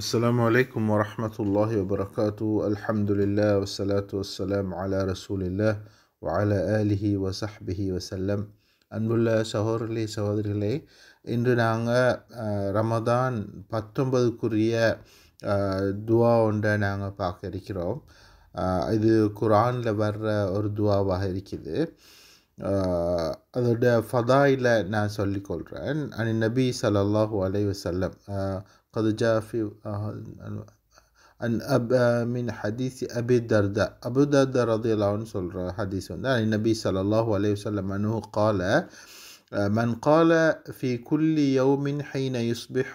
السلام عليكم ورحمة الله وبركاته الحمد لله والصلاة والسلام على رسول الله وعلى آله وصحبه وسلم அன்புள்ள சகோதரர்களே சகோதரிகளே இன்று நாங்கள் ரமதான் பத்தொன்பதுக்குரிய துவா ஒன்றை நாங்கள் பார்க்க இருக்கிறோம் இது குரானில் வர்ற ஒரு துவாவாக இருக்குது அதோட ஃபதாயில நான் சொல்லிக்கொள்கிறேன் அன் நபி சல்லாஹூ அலை வசல்லம் قد جاء في أن آه، أب آه، من حديث أبي الدرداء أبو الدرداء رضي الله عنه صلى حديث عن النبي صلى الله عليه وسلم أنه قال آه، من قال في كل يوم حين يصبح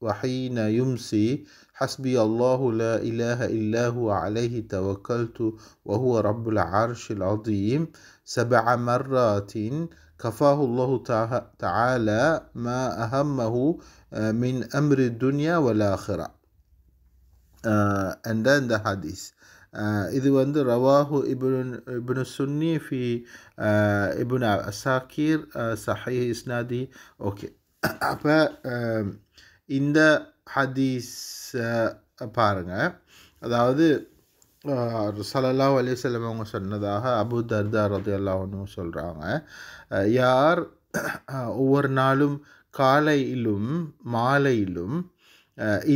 وحين يمسي حسبي الله لا إله إلا هو عليه توكلت وهو رب العرش العظيم سبع مرات كفاه الله تعالى ما أهمه آه، من أمر الدنيا والآخرة uh, and then the hadith இது வந்து ரவாஹு இபுன் இபுனு சுன்னி ஃபி இபுன் அசாக்கீர் சஹி இஸ்னாதி ஓகே அப்போ இந்த ஹதீஸை பாருங்கள் அதாவது சலல்லா வலி செல்லவங்க சொன்னதாக அபு தர்தா ரது ஒன்றும் சொல்கிறாங்க யார் ஒவ்வொரு நாளும் காலையிலும் மாலையிலும்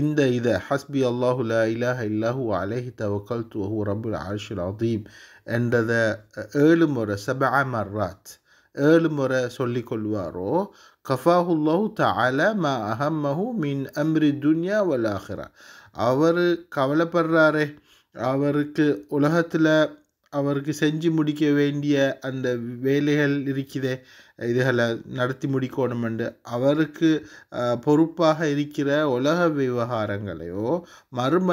இந்த இதை ஹஸ்பி அல்லாஹுல இலாஹ இல்லாஹு அலஹி தவக்கல் துவஹு ரபுல் ஆர்ஷுல் அதீம் என்றதை ஏழு முறை சபா மர்ராத் ஏழு முறை சொல்லிக்கொள்வாரோ கஃபாஹுல்லாஹு தல ம அஹம்மஹு மின் அம்ரி துன்யா வல் ஆஹிரா அவர் கவலைப்படுறாரே அவருக்கு உலகத்தில் அவருக்கு செஞ்சு முடிக்க வேண்டிய அந்த வேலைகள் இருக்குதே இதுகளை நடத்தி முடிக்கணுமெண்டு அவருக்கு பொறுப்பாக இருக்கிற உலக விவகாரங்களையோ மர்ம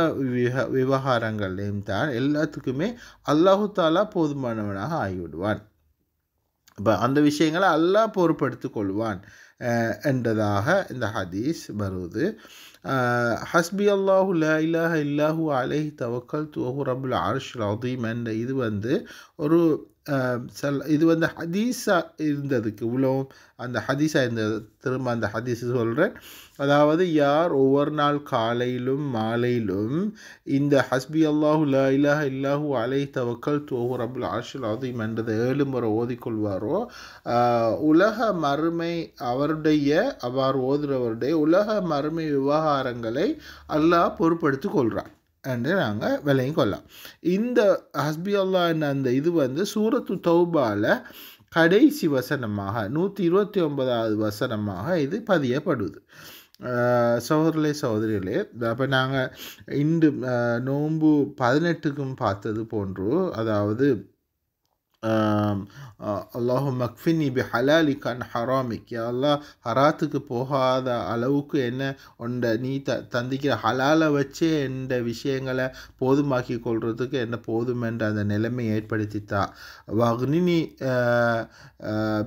விவகாரங்களையும் தான் எல்லாத்துக்குமே அல்லாஹு தாலா போதுமானவனாக ஆகிவிடுவான் இப்போ அந்த விஷயங்களை அல்லாஹ் பொறுப்படுத்தி கொள்வான் என்றதாக இந்த ஹதீஸ் வருவது ஹஸ்பி அல்லாஹு இல்லாஹ இல்லாஹு அலை தவக்கல் துவஹு ரபுல் ஆர்ஷ் ரதீம் என்ற இது வந்து ஒரு சல் இது வந்து ஹதீஸாக இருந்ததுக்கு உலகம் அந்த ஹதீஸாக இருந்தது திரும்ப அந்த ஹதீஸ் சொல்கிறேன் அதாவது யார் ஒவ்வொரு நாள் காலையிலும் மாலையிலும் இந்த ஹஸ்பி அல்லாஹு லா இல்லாஹ் இல்லாஹு அலை தவக்கல் தோஹூர் அபுல் ஆஷில் அதீம் என்றதை ஏழு முறை ஓதிக்கொள்வாரோ உலக மறுமை அவருடைய அவ்வாறு ஓதுறவருடைய உலக மறுமை விவகாரங்களை அல்லாஹ் பொருட்படுத்திக் கொள்கிறார் என்று நாங்கள் விலையும் கொள்ளலாம் இந்த ஹஸ்பி அல்லா என்ற அந்த இது வந்து சூரத்து தௌபாவில் கடைசி வசனமாக நூற்றி இருபத்தி ஒன்பதாவது வசனமாக இது பதியப்படுது சோதரிலே சோதரிகளே அப்போ நாங்கள் இன்று நோன்பு பதினெட்டுக்கும் பார்த்தது போன்று அதாவது அல்லாஹூ மக்ஃபின் இபி ஹலாலி கண் ஹராமிக் எல்லாம் ஹராத்துக்கு போகாத அளவுக்கு என்ன உண்ட நீ த தந்திக்கிற ஹலாலை வச்சே என்ற விஷயங்களை போதுமாக்கி கொள்றதுக்கு என்ன போதும் என்ற அந்த நிலைமை ஏற்படுத்தித்தா வக்னினி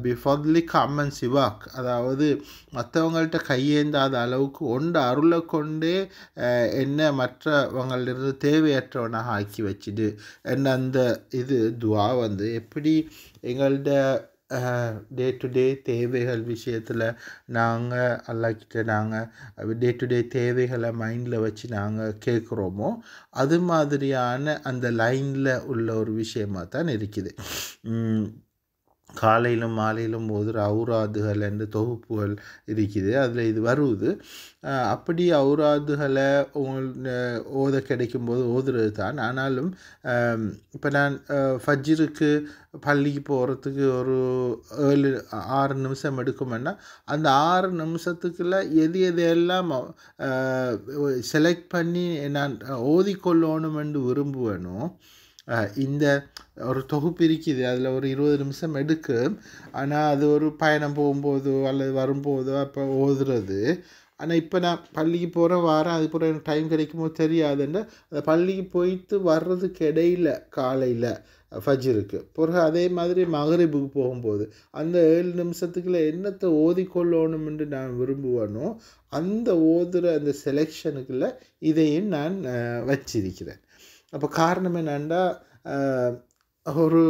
பிஃபத்லிக் அம்மன் சிவாக் அதாவது மற்றவங்கள்ட்ட கையேந்தாத அளவுக்கு ஒன்று அருளை கொண்டே என்ன மற்றவங்களிருந்து தேவையற்றவனாக ஆக்கி வச்சுடு என்ன அந்த இது துவா வந்து எப்படி எங்கள்ட டே டு டே தேவைகள் விஷயத்தில் நாங்கள் அல்லாக்கிட்ட நாங்கள் டே டு டே தேவைகளை மைண்டில் வச்சு நாங்கள் கேட்குறோமோ அது மாதிரியான அந்த லைனில் உள்ள ஒரு விஷயமாக தான் இருக்குது காலையிலும் மாலையிலும் போது அவுராதுகள் என்ற தொகுப்புகள் இருக்குது அதில் இது வருவது அப்படி அவுராதுகளை ஓத கிடைக்கும்போது ஓதுறது தான் ஆனாலும் இப்போ நான் ஃபஜ்ஜிருக்கு பள்ளிக்கு போகிறதுக்கு ஒரு ஏழு ஆறு நிமிஷம் எடுக்குமென்னா அந்த ஆறு நிமிஷத்துக்குள்ள எது எது எல்லாம் செலக்ட் பண்ணி நான் ஓதிக்கொள்ளணும் என்று விரும்புவேனோ இந்த ஒரு தொகுப்பு இருக்குது அதில் ஒரு இருபது நிமிஷம் எடுக்கு ஆனால் அது ஒரு பயணம் போகும்போதோ அல்லது வரும்போதோ அப்போ ஓதுறது ஆனால் இப்போ நான் பள்ளிக்கு போகிற வாரம் அது போகிற எனக்கு டைம் கிடைக்குமோ தெரியாதுன்னா அந்த பள்ளிக்கு போயிட்டு வர்றதுக்கு இடையில காலையில் ஃபஜ்ருக்கு பிறகு அதே மாதிரி மகரிபுக்கு போகும்போது அந்த ஏழு நிமிஷத்துக்குள்ள என்னத்தை ஓதிக்கொள்ளணும்னு நான் விரும்புவேனோ அந்த ஓதுகிற அந்த செலெக்ஷனுக்குள்ளே இதையும் நான் வச்சிருக்கிறேன் அப்போ காரணம் என்னென்னா ஒரு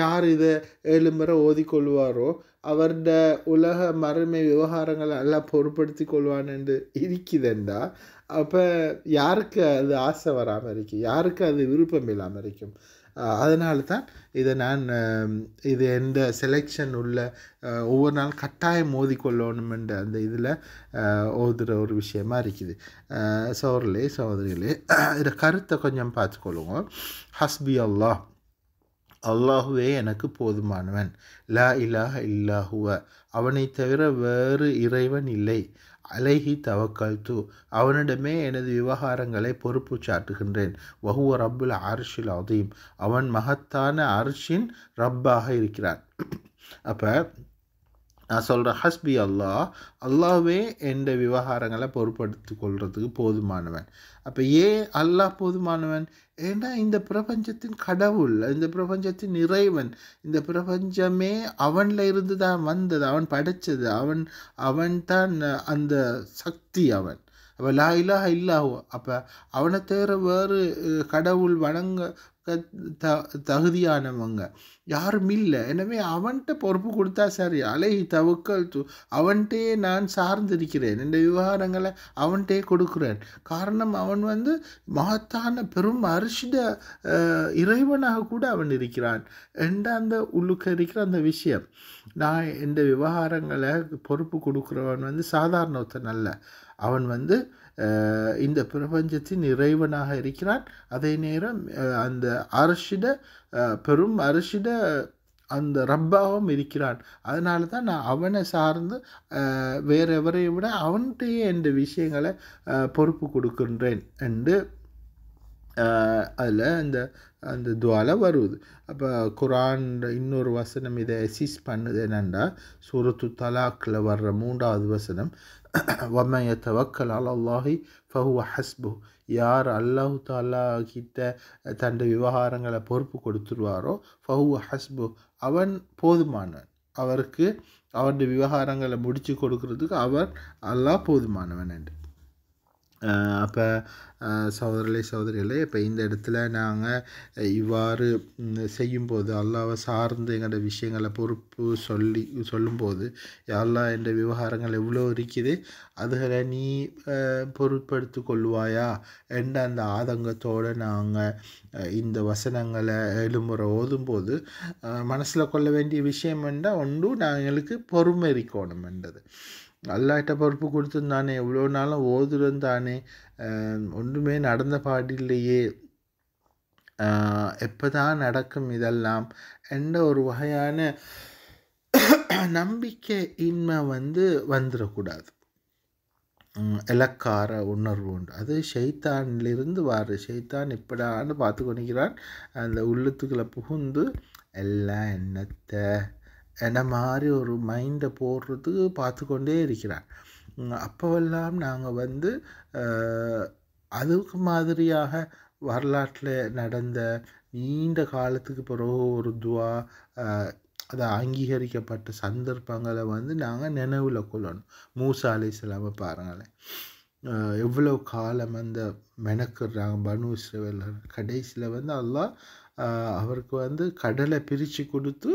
யார் இதை ஏழு முறை ஓதிக்கொள்வாரோ அவருட உலக மறுமை விவகாரங்களை எல்லாம் பொருட்படுத்தி கொள்வான்னு இருக்குதுண்டா அப்போ யாருக்கு அது ஆசை வராமல் இருக்குது யாருக்கு அது விருப்பம் இல்லாமல் இருக்கும் அதனால தான் இதை நான் இது எந்த செலெக்ஷன் உள்ள ஒவ்வொரு நாள் கட்டாயம் மோதிக்கொள்ளணுமென்ற அந்த இதில் ஓதுகிற ஒரு விஷயமா இருக்குது சோர்லே சோதரிகளே இதை கருத்தை கொஞ்சம் பார்த்துக்கொள்ளுங்க ஹஸ்பி அல்லாஹ் அல்லாஹுவே எனக்கு போதுமானவன் லா இலாஹ இல்லாஹுவ அவனை தவிர வேறு இறைவன் இல்லை அலைஹி தவக்கல் து அவனிடமே எனது விவகாரங்களை பொறுப்பு சாட்டுகின்றேன் வஹுவ ரப்புல் அரிஷில் அதீம் அவன் மகத்தான அரிஷின் ரப்பாக இருக்கிறான் அப்போ நான் சொல்கிறேன் ஹஸ்பி அல்லா அல்லாவே எந்த விவகாரங்களை பொருட்படுத்தி கொள்கிறதுக்கு போதுமானவன் அப்போ ஏன் அல்லாஹ் போதுமானவன் ஏன்னா இந்த பிரபஞ்சத்தின் கடவுள் இந்த பிரபஞ்சத்தின் இறைவன் இந்த பிரபஞ்சமே அவனில் இருந்து தான் வந்தது அவன் படைத்தது அவன் அவன் தான் அந்த சக்தி அவன் அப்போ லா இல்லாஹ இல்லாஹோ அப்போ அவனை தேர வேறு கடவுள் வணங்க த தகுதியானவங்க யாரும் இல்லை எனவே அவன்கிட்ட பொறுப்பு கொடுத்தா சரி அலை தவுக்கல் து அவன்கிட்டே நான் சார்ந்திருக்கிறேன் இந்த விவகாரங்களை அவன்கிட்டே கொடுக்குறேன் காரணம் அவன் வந்து மகத்தான பெரும் அரிசித இறைவனாக கூட அவன் இருக்கிறான் என்ற அந்த உள்ளுக்க இருக்கிற அந்த விஷயம் நான் இந்த விவகாரங்களை பொறுப்பு கொடுக்குறவன் வந்து சாதாரண ஒருத்தன் அல்ல அவன் வந்து இந்த பிரபஞ்சத்தின் இறைவனாக இருக்கிறான் அதே நேரம் அந்த அரசிட பெரும் அரசிட அந்த ரப்பாகவும் இருக்கிறான் அதனால தான் நான் அவனை சார்ந்து வேற எவரையும் விட அவன்கிட்டயே என்ற விஷயங்களை பொறுப்பு கொடுக்கின்றேன் என்று அதில் அந்த அந்த துவால வருது அப்போ குரான் இன்னொரு வசனம் இதை அசிஸ் பண்ணுது என்னென்னா சூரத்து தலாக்கில் வர்ற மூன்றாவது வசனம் வம்மைய தவக்கல் அல்லாஹி ஃபஹு ஹஸ்பு யார் அல்லாஹு தாலா கிட்ட தன் விவகாரங்களை பொறுப்பு கொடுத்துருவாரோ ஃபஹு ஹஸ்பு அவன் போதுமானவன் அவருக்கு அவருடைய விவகாரங்களை முடித்து கொடுக்கறதுக்கு அவர் அல்லாஹ் போதுமானவன் என்று அப்போ சகோதரர்களே சகோதரிகளே இப்போ இந்த இடத்துல நாங்கள் இவ்வாறு செய்யும்போது அல்லாவை சார்ந்து எங்களோட விஷயங்களை பொறுப்பு சொல்லி சொல்லும்போது எல்லா என்ற விவகாரங்கள் எவ்வளோ இருக்குது அதுகளை நீ பொருட்படுத்தி கொள்வாயா என்ற அந்த ஆதங்கத்தோடு நாங்கள் இந்த வசனங்களை எழுமுறை ஓதும்போது மனசில் கொள்ள வேண்டிய விஷயம் என்றால் ஒன்று நாங்களுக்கு பொறுமை இருக்கணும் என்றது அல்லாட்ட பொறுப்பு கொடுத்துருந்தானே இவ்வளோ நாளும் ஓதுருந்தானே ஒன்றுமே நடந்த பாடில்லையே எப்போ தான் நடக்கும் இதெல்லாம் என்ற ஒரு வகையான நம்பிக்கை இன்மை வந்து வந்துடக்கூடாது இலக்கார உணர்வு உண்டு அது ஷைத்தானிலிருந்து வார் ஷைத்தான் இப்படான்னு பார்த்து கொண்டிருக்கிறான் அந்த உள்ளத்துக்களை புகுந்து எல்லாம் என்னத்தை என்ன மாதிரி ஒரு மைண்டை போடுறதுக்கு பார்த்து கொண்டே இருக்கிறார் அப்போவெல்லாம் நாங்கள் வந்து அதுக்கு மாதிரியாக வரலாற்றில் நடந்த நீண்ட காலத்துக்கு பிறகு ஒரு துவா அதை அங்கீகரிக்கப்பட்ட சந்தர்ப்பங்களை வந்து நாங்கள் நினைவில் கொள்ளணும் மூசாலை அலை பாருங்களேன் எவ்வளோ காலம் அந்த மெனக்கிறாங்க பனு இஸ்ரேவல் கடைசியில் வந்து அதெல்லாம் அவருக்கு வந்து கடலை பிரித்து கொடுத்து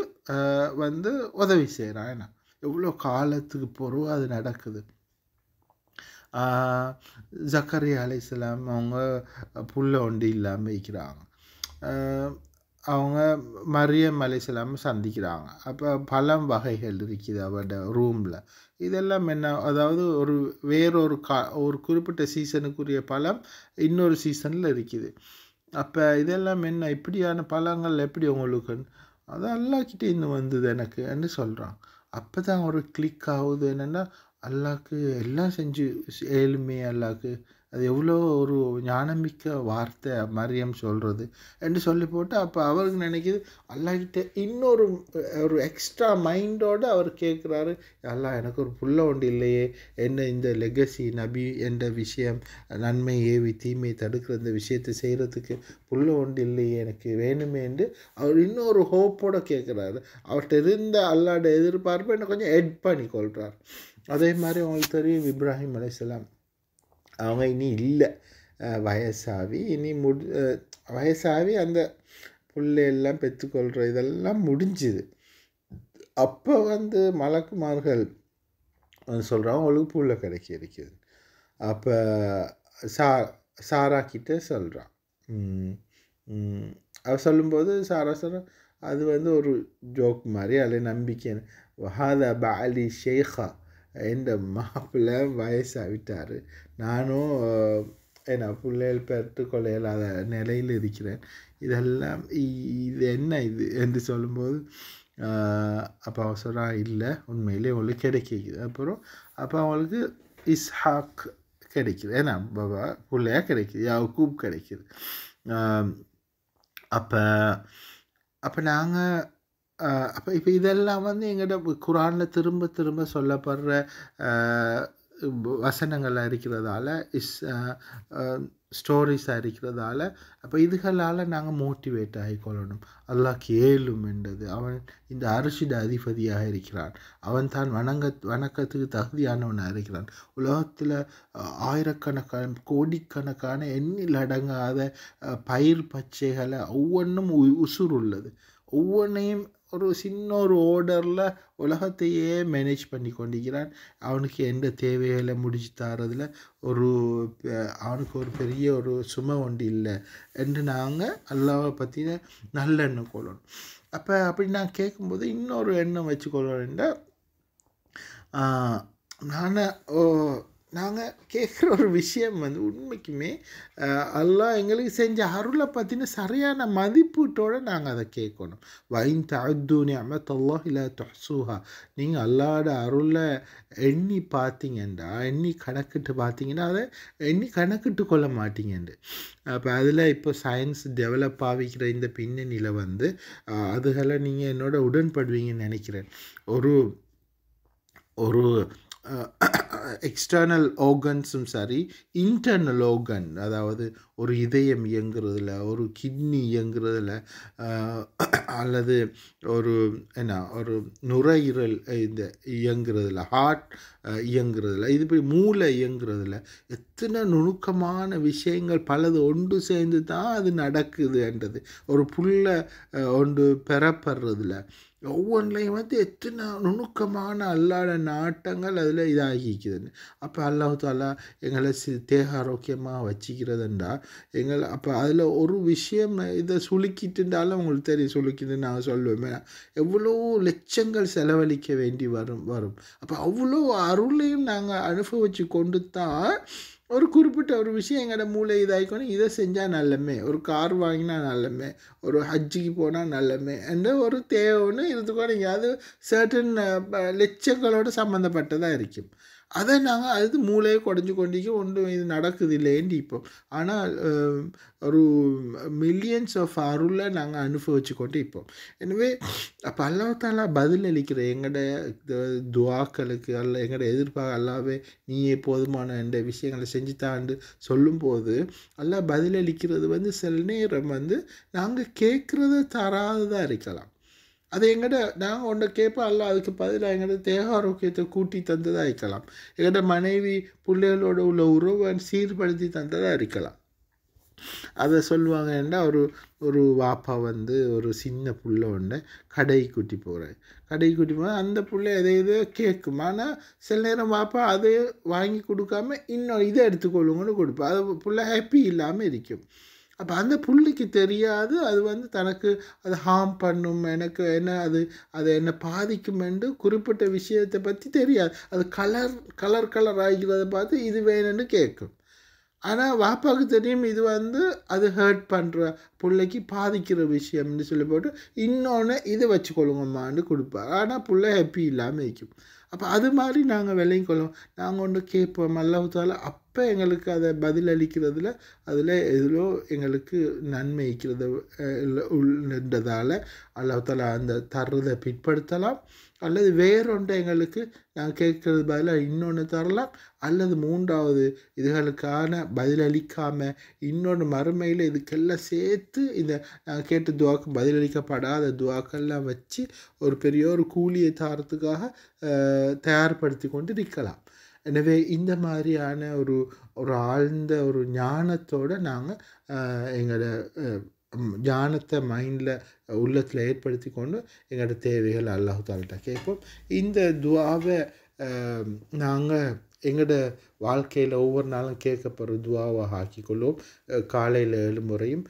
வந்து உதவி செய்கிறான் ஏன்னா எவ்வளோ காலத்துக்கு பொறுவாக அது நடக்குது அலை அலைசலாம் அவங்க புல்லை ஒண்டி இல்லாமல் வைக்கிறாங்க அவங்க மரியம் அலைசலாம் சந்திக்கிறாங்க அப்போ பழம் வகைகள் இருக்குது அவட ரூமில் இதெல்லாம் என்ன அதாவது ஒரு வேறொரு கா ஒரு குறிப்பிட்ட சீசனுக்குரிய பழம் இன்னொரு சீசனில் இருக்குது அப்போ இதெல்லாம் என்ன இப்படியான பழங்கள் எப்படி உங்களுக்கு அது எல்லாக்கிட்டேருந்து வந்தது எனக்கு என்று சொல்கிறான் அப்போ தான் ஒரு கிளிக் ஆகுது என்னென்னா அல்லாக்கு எல்லாம் செஞ்சு ஏழ்மை அல்லாக்கு அது எவ்வளோ ஒரு ஞானமிக்க வார்த்தை மரியம் சொல்கிறது என்று சொல்லி போட்டு அப்போ அவருக்கு நினைக்கிது அல்லாக்கிட்ட இன்னொரு ஒரு எக்ஸ்ட்ரா மைண்டோடு அவர் கேட்குறாரு அல்லா எனக்கு ஒரு புள்ள ஒன்று இல்லையே என்ன இந்த லெகசி நபி என்ற விஷயம் நன்மை ஏவி தீமையை தடுக்கிற இந்த விஷயத்தை செய்கிறதுக்கு புள்ள ஒன்று இல்லையே எனக்கு வேணுமே என்று அவர் இன்னொரு ஹோப்போடு கேட்குறாரு அவர்கிட்ட இருந்த அல்லாட எதிர்பார்ப்பை என்னை கொஞ்சம் எட் பண்ணி கொள்கிறார் அதே மாதிரி உங்களுக்கு தெரியும் இப்ராஹிம் அலையாம் அவங்க இனி இல்லை வயசாகி இனி முடி வயசாகி அந்த பிள்ளையெல்லாம் பெற்றுக்கொள்கிற இதெல்லாம் முடிஞ்சுது அப்போ வந்து மலக்குமார்கள் சொல்கிறாங்க அவங்களுக்கு புள்ள கிடைக்க இருக்குது அப்போ சா சாரா சொல்கிறான் அவர் சொல்லும்போது சாரா சொல்கிறான் அது வந்து ஒரு ஜோக் மாதிரி அதில் நம்பிக்கை ஹாதா பாலி ஷேஹா இந்த மாப்பிள்ளை வயசாகிட்டார் நானும் ஏன்னா பிள்ளைகள் பெற்று கொள்ளையில்லாத நிலையில் இருக்கிறேன் இதெல்லாம் இது என்ன இது என்று சொல்லும்போது அப்போ அவன் சொல்கிறான் இல்லை உண்மையிலே அவங்களுக்கு கிடைக்கிது அப்புறம் அப்போ அவங்களுக்கு இஸ்ஹாக் கிடைக்கிது ஏன்னா பாபா பிள்ளையாக கிடைக்கிது கிடைக்குது கூப் கிடைக்கிது அப்போ அப்போ நாங்கள் அப்போ இப்போ இதெல்லாம் வந்து எங்கள்கிட்ட குரானில் திரும்ப திரும்ப சொல்லப்படுற வசனங்களாக இருக்கிறதால இஸ் ஸ்டோரிஸாக இருக்கிறதால அப்போ இதுகளால் நாங்கள் மோட்டிவேட் ஆகிக்கொள்ளணும் அல்லாஹ் கேளும் என்றது அவன் இந்த அரிசிட அதிபதியாக இருக்கிறான் அவன் தான் வணங்க வணக்கத்துக்கு தகுதியானவனாக இருக்கிறான் உலகத்தில் ஆயிரக்கணக்கான கோடிக்கணக்கான எண்ணில் அடங்காத பயிர் பச்சைகளை ஒவ்வொன்றும் உசுர் உள்ளது ஒவ்வொன்றையும் ஒரு சின்ன ஒரு ஓர்டரில் உலகத்தையே மேனேஜ் பண்ணி கொண்டிருக்கிறான் அவனுக்கு எந்த தேவைகளை முடிச்சு தரதில் ஒரு அவனுக்கு ஒரு பெரிய ஒரு சுமை ஒன்று இல்லை என்று நாங்கள் அல்லாவை பற்றின நல்ல எண்ணம் கொள்ளணும் அப்போ அப்படி நான் கேட்கும்போது இன்னொரு எண்ணம் வச்சுக்கொள்ளணுன்ற நான் நாங்கள் கேட்குற ஒரு விஷயம் வந்து உண்மைக்குமே எல்லாம் எங்களுக்கு செஞ்ச அருளை பற்றின சரியான மதிப்பீட்டோடு நாங்கள் அதை கேட்கணும் வைன் தாத்தூனி அமத்தல்லோ இல்லை தொசூஹா நீங்கள் அல்லாட அருளை எண்ணி பார்த்தீங்கன்றா எண்ணி கணக்கிட்டு பார்த்தீங்கன்னா அதை எண்ணி கணக்கிட்டு கொள்ள மாட்டீங்கண்டு அப்போ அதில் இப்போ சயின்ஸ் டெவலப் ஆகிக்கிற இந்த பின்னணியில் வந்து அதுகளை நீங்கள் என்னோட உடன்படுவீங்கன்னு நினைக்கிறேன் ஒரு ஒரு எக்ஸ்டர்னல் ஆர்கன்ஸும் சரி இன்டர்னல் ஆர்கன் அதாவது ஒரு இதயம் இயங்குறதில் ஒரு கிட்னி இயங்குறதில் அல்லது ஒரு என்ன ஒரு நுரையீரல் இந்த இயங்குறதில் ஹார்ட் இயங்குறதில் இது போய் மூளை இயங்குறதில் எத்தனை நுணுக்கமான விஷயங்கள் பலது ஒன்று சேர்ந்து தான் அது நடக்குதுன்றது ஒரு புல்லை ஒன்று பெறப்படுறதுல ஒவ்வொன்றையும் வந்து எத்தனை நுணுக்கமான அல்லாட நாட்டங்கள் அதில் இதாகிக்குதுன்னு அப்போ அல்லாஹு தாலா எங்களை சி தேக ஆரோக்கியமாக வச்சுக்கிறதுண்டா எங்களை அப்போ அதில் ஒரு விஷயம் இதை இருந்தாலும் உங்களுக்கு தெரியும் சுளுக்கிட்டு நான் சொல்லுவேன் எவ்வளோ லட்சங்கள் செலவழிக்க வேண்டி வரும் வரும் அப்போ அவ்வளோ அருளையும் நாங்கள் அனுபவித்து கொண்டு தான் ஒரு குறிப்பிட்ட ஒரு விஷயம் எங்களோட மூளை இதாகிக்கணும் இதை செஞ்சால் நல்லமே ஒரு கார் வாங்கினா நல்லமே ஒரு ஹஜ்ஜிக்கு போனால் நல்லமே என்ற ஒரு தேவைன்னு ஒன்று எங்கேயாவது சர்ட்டன் லட்சங்களோட சம்மந்தப்பட்டதாக இருக்கும் அதை நாங்கள் அது மூளையை குடஞ்சி கொண்டிக்க ஒன்றும் இது நடக்குது இல்லையேண்டி இப்போ ஆனால் ஒரு மில்லியன்ஸ் ஆஃப் அருளை நாங்கள் அனுபவிச்சு கொண்டு இப்போம் எனவே அப்போ பதில் அளிக்கிற எங்களோட துவாக்களுக்கு அல்ல எங்களோட எதிர்பார்க்க அல்லாவே நீயே போதுமான என்ற விஷயங்களை செஞ்சுத்தாண்டு சொல்லும்போது பதில் பதிலளிக்கிறது வந்து சில நேரம் வந்து நாங்கள் கேட்குறத தராததாக இருக்கலாம் அது எங்கிட்ட நாங்கள் ஒன்று கேட்போம் அல்ல அதுக்கு பதிலாக எங்கிட்ட தேக ஆரோக்கியத்தை கூட்டி தந்ததாக இருக்கலாம் எங்கிட்ட மனைவி பிள்ளைகளோட உள்ள உறவை சீர்படுத்தி தந்ததாக இருக்கலாம் அதை சொல்லுவாங்கன்னா ஒரு ஒரு வாப்பா வந்து ஒரு சின்ன புள்ள ஒன்று கடைக்கு கூட்டி போகிறேன் கடைக்கு கூட்டி போனால் அந்த பிள்ளை எதை எதோ கேட்கும் ஆனால் சில நேரம் வாப்பா அதை வாங்கி கொடுக்காம இன்னும் இதை எடுத்துக்கொள்ளுங்கன்னு கொடுப்பேன் அது பிள்ளை ஹாப்பி இல்லாமல் இருக்கும் அப்போ அந்த புள்ளிக்கு தெரியாது அது வந்து தனக்கு அது ஹார்ம் பண்ணும் எனக்கு என்ன அது அது என்னை பாதிக்கும் என்று குறிப்பிட்ட விஷயத்தை பற்றி தெரியாது அது கலர் கலர் கலர் ஆகிறத பார்த்து இது வேணும்னு கேட்கும் ஆனால் வாப்பாவுக்கு தெரியும் இது வந்து அது ஹேர்ட் பண்ணுற பிள்ளைக்கு பாதிக்கிற விஷயம்னு சொல்லி போட்டு இன்னொன்று இதை வச்சு கொள்ளுங்கம்மான்னு கொடுப்பார் ஆனால் பிள்ளை ஹாப்பி இல்லாமல் இருக்கும் அப்போ அது மாதிரி நாங்கள் விளையும் கொள்ளுவோம் நாங்கள் ஒன்று கேட்போம் அல்லாஹால அப் அப்போ எங்களுக்கு அதை பதில் அளிக்கிறதுல அதில் எதிலோ எங்களுக்கு நன்மை இருக்கிறது உள்ளதால் அல்லாத்தால அந்த தர்றதை பிற்படுத்தலாம் அல்லது வேறொன்றை எங்களுக்கு நாங்கள் கேட்கறது பதிலாக இன்னொன்று தரலாம் அல்லது மூன்றாவது இதுகளுக்கான பதில் அளிக்காமல் இன்னொன்று மறுமையில் இதுக்கெல்லாம் சேர்த்து இந்த நாங்கள் கேட்ட துவாக்கு பதிலளிக்கப்படாத துவாக்கெல்லாம் வச்சு ஒரு பெரிய ஒரு கூலியை தாரத்துக்காக தயார்படுத்தி கொண்டு நிற்கலாம் எனவே இந்த மாதிரியான ஒரு ஒரு ஆழ்ந்த ஒரு ஞானத்தோடு நாங்கள் எங்களோட ஞானத்தை மைண்டில் உள்ளத்தில் ஏற்படுத்தி கொண்டு எங்களோட தேவைகள் அல்லாஹால்கிட்ட கேட்போம் இந்த துவாவை நாங்கள் எங்களோட வாழ்க்கையில் ஒவ்வொரு நாளும் கேட்கப்படுற துவாவை ஆக்கிக்கொள்வோம் காலையில் ஏழு முறையும்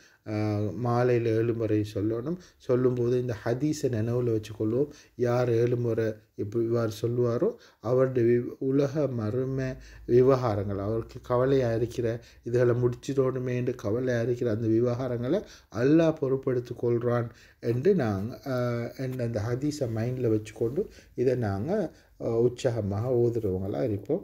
மாலையில் ஏழு முறையும் சொல்லணும் சொல்லும்போது இந்த ஹதீஸை நினைவில் வச்சுக்கொள்வோம் யார் ஏழு முறை இப்போ இவ்வாறு சொல்லுவாரோ அவருடைய வி உலக மரும விவகாரங்கள் அவருக்கு கவலையாக இருக்கிற இதுகளை முடிச்சிடணுமே என்று கவலையாக இருக்கிற அந்த விவகாரங்களை அல்லாஹ் பொருட்படுத்திக் கொள்கிறான் என்று நாங்கள் அந்த ஹதீஸை மைண்டில் வச்சுக்கொண்டு இதை நாங்கள் உற்சாகமாக ஓதுறவங்களாக இருப்போம்